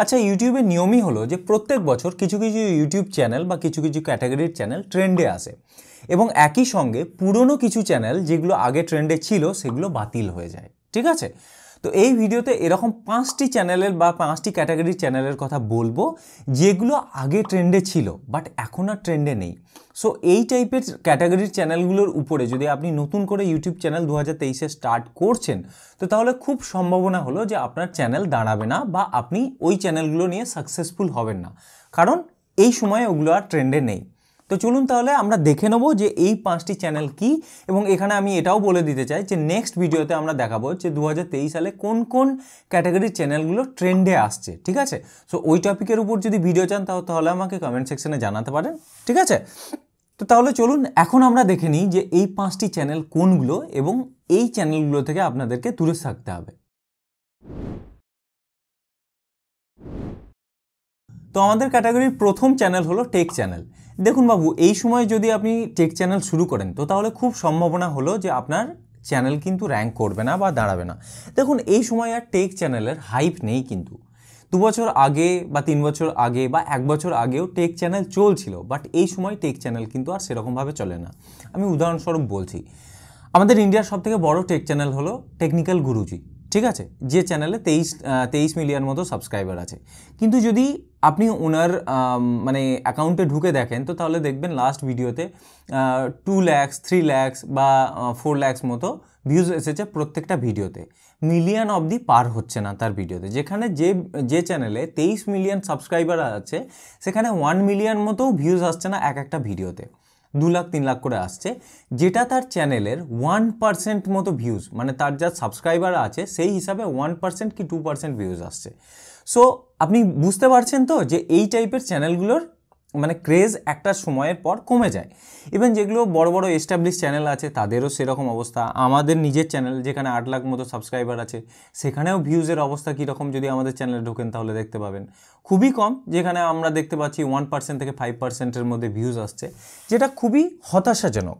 আচ্ছা ইউটিউবের নিয়মই হলো যে প্রত্যেক বছর কিছু কিছু ইউটিউব চ্যানেল বা কিছু কিছু ক্যাটাগরির চ্যানেল ট্রেন্ডে আসে এবং একই সঙ্গে পুরনো কিছু চ্যানেল যেগুলো আগে ট্রেন্ডে ছিল সেগুলো বাতিল হয়ে যায় ঠিক আছে তো এই ভিডিওতে এরকম পাঁচটি চ্যানেলের বা পাঁচটি ক্যাটাগরির চ্যানেলের কথা বলবো যেগুলো আগে ট্রেন্ডে ছিল বাট এখন আর ট্রেন্ডে নেই সো এই টাইপের ক্যাটাগরির চ্যানেলগুলোর উপরে যদি আপনি নতুন করে ইউটিউব চ্যানেল দু হাজার স্টার্ট করছেন তো তাহলে খুব সম্ভাবনা হলো যে আপনার চ্যানেল দাঁড়াবে না বা আপনি ওই চ্যানেলগুলো নিয়ে সাকসেসফুল হবেন না কারণ এই সময়ে ওগুলো আর ট্রেন্ডে নেই তো চলুন তাহলে আমরা দেখে নেব যে এই পাঁচটি চ্যানেল কি এবং এখানে আমি এটাও বলে দিতে চাই যে নেক্সট ভিডিওতে আমরা দেখাবো যে দু সালে কোন কোন ক্যাটাগরির চ্যানেলগুলো ট্রেন্ডে আসছে ঠিক আছে সো ওই টপিকের উপর যদি ভিডিও চান তাহলে আমাকে কমেন্ট সেকশনে জানাতে পারেন ঠিক আছে তো তাহলে চলুন এখন আমরা দেখে নিই যে এই পাঁচটি চ্যানেল কোনগুলো এবং এই চ্যানেলগুলো থেকে আপনাদেরকে দূরে থাকতে হবে তো আমাদের ক্যাটাগরির প্রথম চ্যানেল হলো টেক চ্যানেল দেখুন বাবু এই সময় যদি আপনি টেক চ্যানেল শুরু করেন তো তাহলে খুব সম্ভাবনা হলো যে আপনার চ্যানেল কিন্তু র্যাঙ্ক করবে না বা দাঁড়াবে না দেখুন এই সময় আর টেক চ্যানেলের হাইপ নেই কিন্তু দু বছর আগে বা তিন বছর আগে বা এক বছর আগেও টেক চ্যানেল চলছিল বাট এই সময় টেক চ্যানেল কিন্তু আর সেরকমভাবে চলে না আমি উদাহরণস্বরূপ বলছি আমাদের ইন্ডিয়ার সবথেকে বড় টেক চ্যানেল হলো টেকনিক্যাল গুরুজি ঠিক আছে যে চ্যানেলে তেইশ তেইশ মিলিয়ন মতো সাবস্ক্রাইবার আছে কিন্তু যদি আপনি ওনার মানে অ্যাকাউন্টে ঢুকে দেখেন তো তাহলে দেখবেন লাস্ট ভিডিওতে টু ল্যাক্স থ্রি ল্যাক্স বা ফোর ল্যাক্স মতো ভিউজ এসেছে প্রত্যেকটা ভিডিওতে মিলিয়ন অবধি পার হচ্ছে না তার ভিডিওতে যেখানে যে যে চ্যানেলে তেইশ মিলিয়ন সাবস্ক্রাইবার আছে সেখানে ওয়ান মিলিয়ন মতো ভিউজ আসছে না এক একটা ভিডিওতে দু লাখ তিন লাখ করে আসছে যেটা তার চ্যানেলের ওয়ান পার্সেন্ট মতো ভিউজ মানে তার যা সাবস্ক্রাইবার আছে সেই হিসাবে ওয়ান পার্সেন্ট কি টু পার্সেন্ট ভিউজ আসছে সো আপনি বুঝতে পারছেন তো যে এই টাইপের চ্যানেলগুলোর মানে ক্রেজ একটা সময়ের পর কমে যায় ইভেন যেগুলো বড় বড় এস্টাবলিশ চ্যানেল আছে তাদেরও সেরকম অবস্থা আমাদের নিজের চ্যানেল যেখানে আট লাখ মতো সাবস্ক্রাইবার আছে সেখানেও ভিউজের অবস্থা কীরকম যদি আমাদের চ্যানেলে ঢোকেন তাহলে দেখতে পাবেন খুবই কম যেখানে আমরা দেখতে পাচ্ছি ওয়ান পার্সেন্ট থেকে ফাইভ পার্সেন্টের মধ্যে ভিউজ আসছে যেটা খুবই হতাশাজনক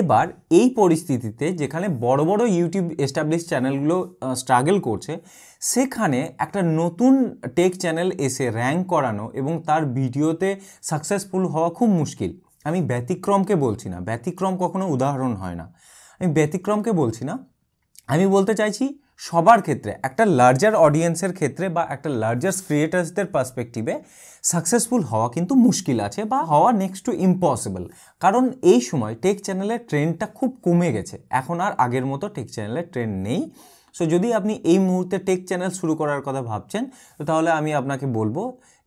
এবার এই পরিস্থিতিতে যেখানে বড় বড় ইউটিউব এস্টাবলিশ চ্যানেলগুলো স্ট্রাগল করছে সেখানে একটা নতুন টেক চ্যানেল এসে র্যাঙ্ক করানো এবং তার ভিডিওতে সাকসেসফুল হওয়া খুব মুশকিল আমি ব্যতিক্রমকে বলছি না ব্যতিক্রম কখনো উদাহরণ হয় না আমি ব্যতিক্রমকে বলছি না আমি বলতে চাইছি সবার ক্ষেত্রে একটা লার্জার অডিয়েন্সের ক্ষেত্রে বা একটা লার্জার ক্রিয়েটার্সদের পার্সপেক্টিভে সাকসেসফুল হওয়া কিন্তু মুশকিল আছে বা হওয়া নেক্সট টু ইম্পসিবল কারণ এই সময় টেক চ্যানেলের ট্রেন্ডটা খুব কমে গেছে এখন আর আগের মতো টেক চ্যানেলের ট্রেন্ড নেই সো যদি আপনি এই মুহূর্তে টেক চ্যানেল শুরু করার কথা ভাবছেন তো তাহলে আমি আপনাকে বলবো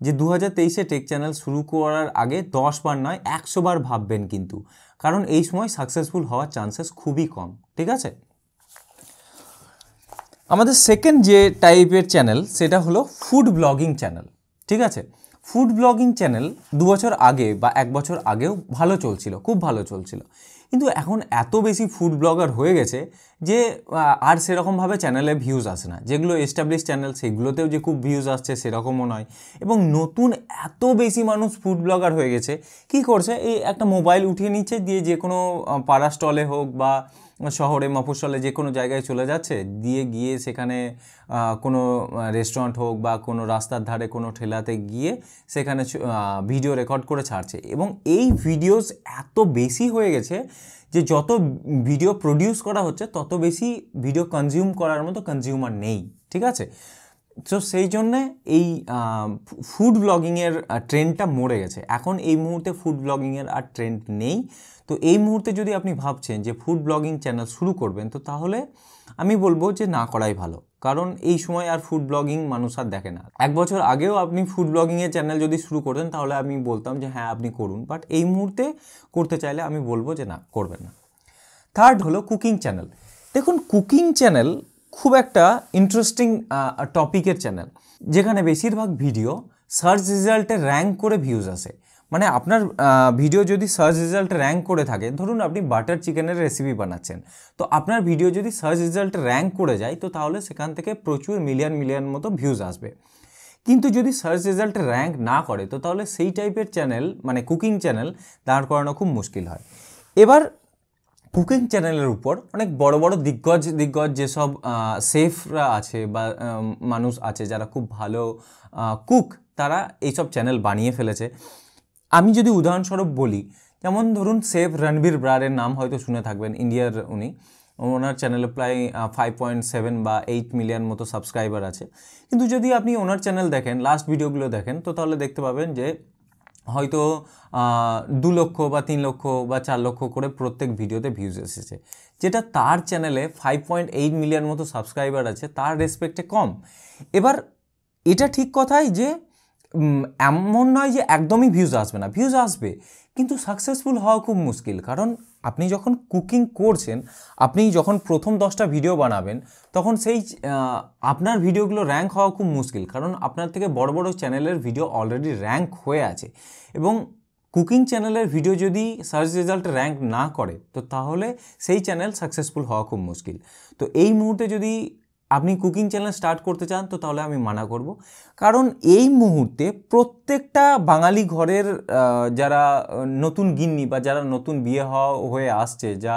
যে দু হাজার তেইশে টেক চ্যানেল শুরু করার আগে দশ বার নয় একশো বার ভাববেন কিন্তু কারণ এই সময় সাকসেসফুল হওয়ার চান্সেস খুবই কম ঠিক আছে আমাদের সেকেন্ড যে টাইপের চ্যানেল সেটা হলো ফুড ব্লগিং চ্যানেল ঠিক আছে ফুড ব্লগিং চ্যানেল দু বছর আগে বা এক বছর আগেও ভালো চলছিল খুব ভালো চলছিল কিন্তু এখন এত বেশি ফুড ব্লগার হয়ে গেছে যে আর সেরকমভাবে চ্যানেলে ভিউজ আসে না যেগুলো এস্টাবলিশ চ্যানেল সেগুলোতেও যে খুব ভিউজ আসছে সেরকমও নয় এবং নতুন এত বেশি মানুষ ফুড ব্লগার হয়ে গেছে কি করছে এই একটা মোবাইল উঠিয়ে নিচ্ছে দিয়ে যে কোনো পাড়া স্টলে হোক বা শহরে মফস্বলে যে কোনো জায়গায় চলে যাচ্ছে দিয়ে গিয়ে সেখানে কোনো রেস্টুরেন্ট হোক বা কোনো রাস্তার ধারে কোনো ঠেলাতে গিয়ে সেখানে ভিডিও রেকর্ড করে ছাড়ছে এবং এই ভিডিওস এত বেশি হয়ে গেছে যে যত ভিডিও প্রডিউস করা হচ্ছে তত বেশি ভিডিও কনজিউম করার মতো কনজিউমার নেই ঠিক আছে সো সেই জন্যে এই ফুড ব্লগিংয়ের ট্রেন্ডটা মরে গেছে এখন এই মুহূর্তে ফুড ব্লগিংয়ের আর ট্রেন্ড নেই তো এই মুহূর্তে যদি আপনি ভাবছেন যে ফুড ব্লগিং চ্যানেল শুরু করবেন তো তাহলে আমি বলবো যে না করাই ভালো কারণ এই সময় আর ফুড ব্লগিং মানুষ আর দেখে না এক বছর আগেও আপনি ফুড ব্লগিংয়ের চ্যানেল যদি শুরু করতেন তাহলে আমি বলতাম যে হ্যাঁ আপনি করুন বাট এই মুহূর্তে করতে চাইলে আমি বলবো যে না করবেন না থার্ড হলো কুকিং চ্যানেল দেখুন কুকিং চ্যানেল খুব একটা ইন্টারেস্টিং টপিকের চ্যানেল যেখানে বেশিরভাগ ভিডিও সার্চ রেজাল্টে র্যাঙ্ক করে ভিউজ আসে মানে আপনার ভিডিও যদি সার্চ রেজাল্ট র্যাঙ্ক করে থাকে ধরুন আপনি বাটার চিকেনের রেসিপি বানাচ্ছেন তো আপনার ভিডিও যদি সার্চ রেজাল্ট র্যাঙ্ক করে যায় তো তাহলে সেখান থেকে প্রচুর মিলিয়ন মিলিয়ন মতো ভিউজ আসবে কিন্তু যদি সার্চ রেজাল্ট র্যাঙ্ক না করে তো তাহলে সেই টাইপের চ্যানেল মানে কুকিং চ্যানেল দাঁড় করানো খুব মুশকিল হয় এবার কুকিং চ্যানেলের উপর অনেক বড় বড় দিগ্গজ দিগ্গজ যেসব সেফরা আছে বা মানুষ আছে যারা খুব ভালো কুক তারা এইসব চ্যানেল বানিয়ে ফেলেছে আমি যদি উদাহরণস্বরূপ বলি যেমন ধরুন সেফ রণবীর ব্রারের নাম হয়তো শুনে থাকবেন ইন্ডিয়ার উনি ওনার চ্যানেলে প্রায় ফাইভ পয়েন্ট সেভেন বা এইট মিলিয়ন মতো সাবস্ক্রাইবার আছে কিন্তু যদি আপনি ওনার চ্যানেল দেখেন লাস্ট ভিডিওগুলো দেখেন তো তাহলে দেখতে পাবেন যে হয়তো দু লক্ষ বা তিন লক্ষ বা চার লক্ষ করে প্রত্যেক ভিডিওতে ভিউজ এসেছে যেটা তার চ্যানেলে ফাইভ পয়েন্ট এইট মিলিয়ন মতো সাবস্ক্রাইবার আছে তার রেসপেক্টে কম এবার এটা ঠিক কথাই যে এমন নয় যে একদমই ভিউজ আসবে না ভিউজ আসবে কিন্তু সাকসেসফুল হওয়া খুব মুশকিল কারণ আপনি যখন কুকিং করছেন আপনি যখন প্রথম দশটা ভিডিও বানাবেন তখন সেই আপনার ভিডিওগুলো র্যাঙ্ক হওয়া খুব মুশকিল কারণ আপনার থেকে বড় বড় চ্যানেলের ভিডিও অলরেডি র্যাঙ্ক হয়ে আছে এবং কুকিং চ্যানেলের ভিডিও যদি সার্চ রেজাল্ট র্যাঙ্ক না করে তো তাহলে সেই চ্যানেল সাকসেসফুল হওয়া খুব মুশকিল তো এই মুহূর্তে যদি আপনি কুকিং চ্যানেল স্টার্ট করতে চান তো তাহলে আমি মানা করব কারণ এই মুহূর্তে প্রত্যেকটা বাঙালি ঘরের যারা নতুন গিন্নি বা যারা নতুন বিয়ে হওয়া হয়ে আসছে যা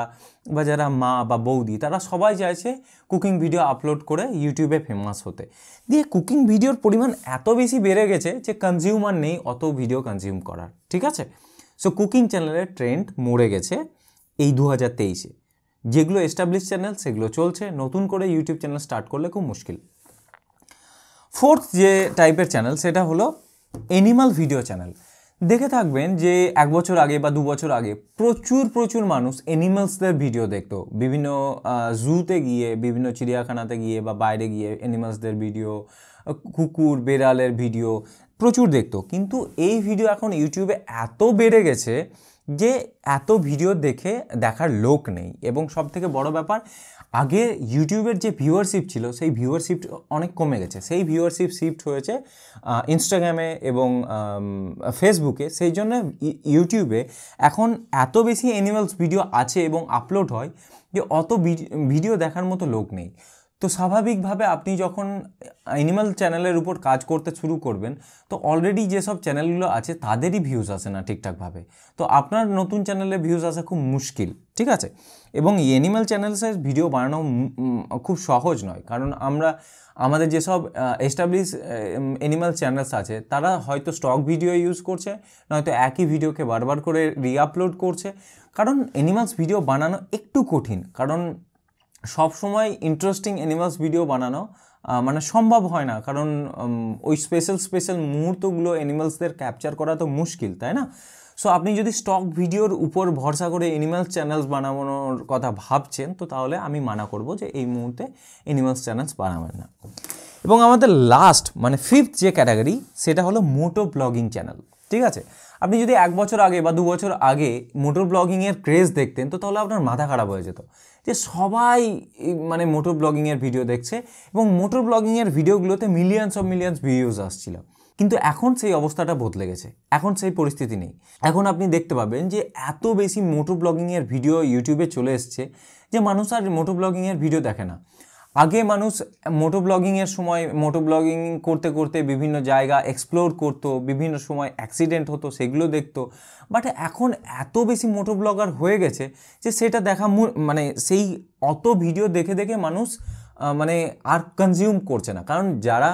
বা যারা মা বা বৌদি তারা সবাই চাইছে কুকিং ভিডিও আপলোড করে ইউটিউবে ফেমাস হতে দিয়ে কুকিং ভিডিওর পরিমাণ এত বেশি বেড়ে গেছে যে কনজিউমার নেই অত ভিডিও কনজিউম করার ঠিক আছে সো কুকিং চ্যানেলের ট্রেন্ড মরে গেছে এই দু হাজার তেইশে যেগুলো এস্টাবলিশ চ্যানেল সেগুলো চলছে নতুন করে ইউটিউব চ্যানেল স্টার্ট করলে খুব মুশকিল ফোর্থ যে টাইপের চ্যানেল সেটা হলো অ্যানিমাল ভিডিও চ্যানেল দেখে থাকবেন যে এক বছর আগে বা দু বছর আগে প্রচুর প্রচুর মানুষ অ্যানিমালসদের ভিডিও দেখতো বিভিন্ন জুতে গিয়ে বিভিন্ন চিড়িয়াখানাতে গিয়ে বা বাইরে গিয়ে অ্যানিমালসদের ভিডিও কুকুর বেড়ালের ভিডিও প্রচুর দেখতো কিন্তু এই ভিডিও এখন ইউটিউবে এত বেড়ে গেছে যে এত ভিডিও দেখে দেখার লোক নেই এবং সব থেকে বড় ব্যাপার আগে ইউটিউবের যে ভিউয়ারশিপ ছিল সেই ভিউয়ারশিপ অনেক কমে গেছে সেই ভিউয়ারশিপ শিফট হয়েছে ইনস্টাগ্রামে এবং ফেসবুকে সেই জন্য ইউটিউবে এখন এত বেশি অ্যানিমালস ভিডিও আছে এবং আপলোড হয় যে অত ভিডিও দেখার মতো লোক নেই তো স্বাভাবিকভাবে আপনি যখন অ্যানিমাল চ্যানেলের উপর কাজ করতে শুরু করবেন তো অলরেডি যেসব চ্যানেলগুলো আছে তাদেরই ভিউজ আসে না ঠিকঠাকভাবে তো আপনার নতুন চ্যানেলে ভিউজ আসা খুব মুশকিল ঠিক আছে এবং অ্যানিমাল চ্যানেলসের ভিডিও বানানো খুব সহজ নয় কারণ আমরা আমাদের যেসব এস্টাবলিশ অ্যানিমাল চ্যানেলস আছে তারা হয়তো স্টক ভিডিও ইউজ করছে নয়তো একই ভিডিওকে বারবার করে রিআপলোড করছে কারণ অ্যানিমালস ভিডিও বানানো একটু কঠিন কারণ সবসময় ইন্টারেস্টিং অ্যানিমালস ভিডিও বানানো মানে সম্ভব হয় না কারণ ওই স্পেশাল স্পেশাল মুহূর্তগুলো অ্যানিমালসদের ক্যাপচার করা তো মুশকিল তাই না সো আপনি যদি স্টক ভিডিওর উপর ভরসা করে অ্যানিমালস চ্যানেলস বানানোর কথা ভাবছেন তো তাহলে আমি মানা করব যে এই মুহূর্তে অ্যানিমালস চ্যানেলস বানাবেন না এবং আমাদের লাস্ট মানে ফিফথ যে ক্যাটাগরি সেটা হলো মোটো ব্লগিং চ্যানেল ঠিক আছে আপনি যদি এক বছর আগে বা দু বছর আগে মোটর ব্লগিংয়ের ক্রেজ দেখতেন তো তাহলে আপনার মাথা খারাপ হয়ে যেত যে সবাই মানে মোটর ব্লগিংয়ের ভিডিও দেখছে এবং মোটর ব্লগিংয়ের ভিডিওগুলোতে মিলিয়ন্স অফ মিলিয়ন্স ভিউজ আসছিল কিন্তু এখন সেই অবস্থাটা বদলে গেছে এখন সেই পরিস্থিতি নেই এখন আপনি দেখতে পাবেন যে এত বেশি মোটর ব্লগিংয়ের ভিডিও ইউটিউবে চলে এসছে যে মানুষ আর মোটর ব্লগিংয়ের ভিডিও দেখে না আগে মানুষ মোটো ব্লগিংয়ের সময় মোটো ব্লগিং করতে করতে বিভিন্ন জায়গা এক্সপ্লোর করতো বিভিন্ন সময় অ্যাক্সিডেন্ট হতো সেগুলো দেখত বাট এখন এত বেশি মোটো ব্লগার হয়ে গেছে যে সেটা দেখা মানে সেই অত ভিডিও দেখে দেখে মানুষ মানে আর কনজিউম করছে না কারণ যারা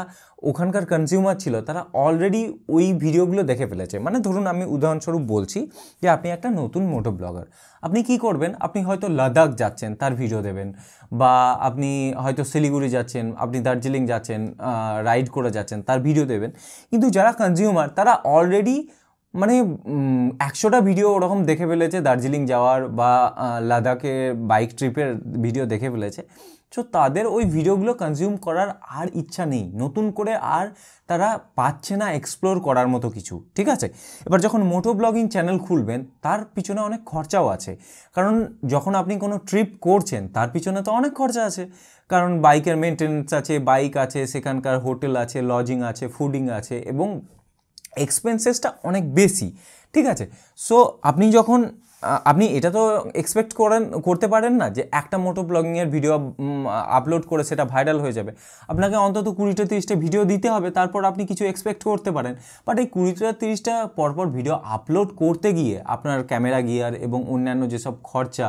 ওখানকার কনজিউমার ছিল তারা অলরেডি ওই ভিডিওগুলো দেখে ফেলেছে মানে ধরুন আমি উদাহরণস্বরূপ বলছি যে আপনি একটা নতুন মোটো ব্লগার আপনি কি করবেন আপনি হয়তো লাদাখ যাচ্ছেন তার ভিডিও দেবেন বা আপনি হয়তো শিলিগুড়ি যাচ্ছেন আপনি দার্জিলিং যাচ্ছেন রাইড করে যাচ্ছেন তার ভিডিও দেবেন কিন্তু যারা কনজিউমার তারা অলরেডি মানে একশোটা ভিডিও ওরকম দেখে ফেলেছে দার্জিলিং যাওয়ার বা লাদাখে বাইক ট্রিপের ভিডিও দেখে ফেলেছে সো তাদের ওই ভিডিওগুলো কনজিউম করার আর ইচ্ছা নেই নতুন করে আর তারা পাচ্ছে না এক্সপ্লোর করার মতো কিছু ঠিক আছে এবার যখন মোটো ব্লগিং চ্যানেল খুলবেন তার পিছনে অনেক খরচাও আছে কারণ যখন আপনি কোনো ট্রিপ করছেন তার পিছনে তো অনেক খরচা আছে কারণ বাইকের মেনটেন্স আছে বাইক আছে সেখানকার হোটেল আছে লজিং আছে ফুডিং আছে এবং এক্সপেন্সেসটা অনেক বেশি ঠিক আছে সো আপনি যখন আপনি এটা তো এক্সপেক্ট করেন করতে পারেন না যে একটা মোটো ব্লগিংয়ের ভিডিও আপলোড করে সেটা ভাইরাল হয়ে যাবে আপনাকে অন্তত কুড়িটা তিরিশটা ভিডিও দিতে হবে তারপর আপনি কিছু এক্সপেক্ট করতে পারেন বাট এই কুড়িটা তিরিশটা পরপর ভিডিও আপলোড করতে গিয়ে আপনার ক্যামেরা গিয়ার এবং অন্যান্য যেসব খরচা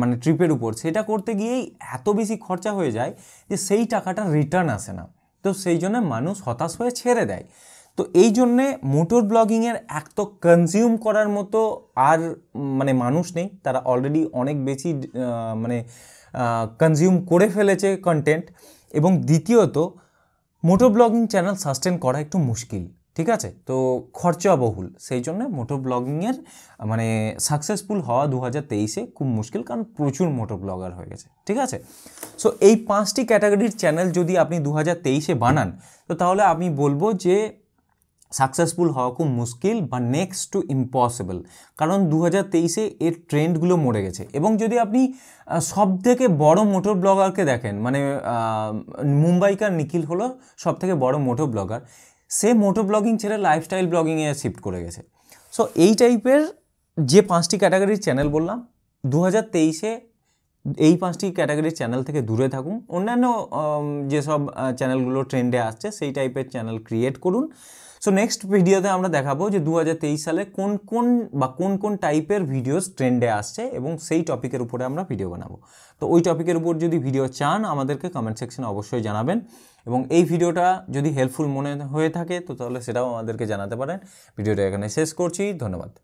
মানে ট্রিপের উপর সেটা করতে গিয়েই এত বেশি খরচা হয়ে যায় যে সেই টাকাটা রিটার্ন আসে না তো সেই জন্য মানুষ হতাশ হয়ে ছেড়ে দেয় তো এই জন্যে মোটর ব্লগিংয়ের এক তো কনজিউম করার মতো আর মানে মানুষ নেই তারা অলরেডি অনেক বেশি মানে কনজিউম করে ফেলেছে কন্টেন্ট এবং দ্বিতীয়ত মোটর ব্লগিং চ্যানেল সাস্টেন করা একটু মুশকিল ঠিক আছে তো খরচাবহুল সেই জন্য মোটর ব্লগিংয়ের মানে সাকসেসফুল হওয়া দু হাজার তেইশে খুব মুশকিল কারণ প্রচুর মোটর ব্লগার হয়ে গেছে ঠিক আছে সো এই পাঁচটি ক্যাটাগরির চ্যানেল যদি আপনি দু হাজার তেইশে বানান তো তাহলে আমি বলবো যে সাকসেসফুল হওয়া খুব মুশকিল বা নেক্সট টু ইম্পসিবল কারণ দু হাজার তেইশে এর ট্রেন্ডগুলো মরে গেছে এবং যদি আপনি সব থেকে বড় মোটর ব্লগারকে দেখেন মানে মুম্বাইকার নিখিল হলো সব থেকে বড় মোটর ব্লগার সে মোটর ব্লগিং ছেড়ে লাইফস্টাইল ব্লগিংয়ে শিফট করে গেছে সো এই টাইপের যে পাঁচটি ক্যাটাগরির চ্যানেল বললাম দু হাজার তেইশে এই পাঁচটি ক্যাটাগরির চ্যানেল থেকে দূরে থাকুন অন্যান্য যেসব চ্যানেলগুলো ট্রেন্ডে আসছে সেই টাইপের চ্যানেল ক্রিয়েট করুন সো নেক্সট ভিডিওতে আমরা দেখাবো যে দু সালে কোন কোন বা কোন কোন টাইপের ভিডিওস ট্রেন্ডে আসছে এবং সেই টপিকের উপরে আমরা ভিডিও বানাবো তো ওই টপিকের উপর যদি ভিডিও চান আমাদেরকে কমেন্ট সেকশনে অবশ্যই জানাবেন এবং এই ভিডিওটা যদি হেল্পফুল মনে হয়ে থাকে তো তাহলে সেটাও আমাদেরকে জানাতে পারেন ভিডিওটা এখানে শেষ করছি ধন্যবাদ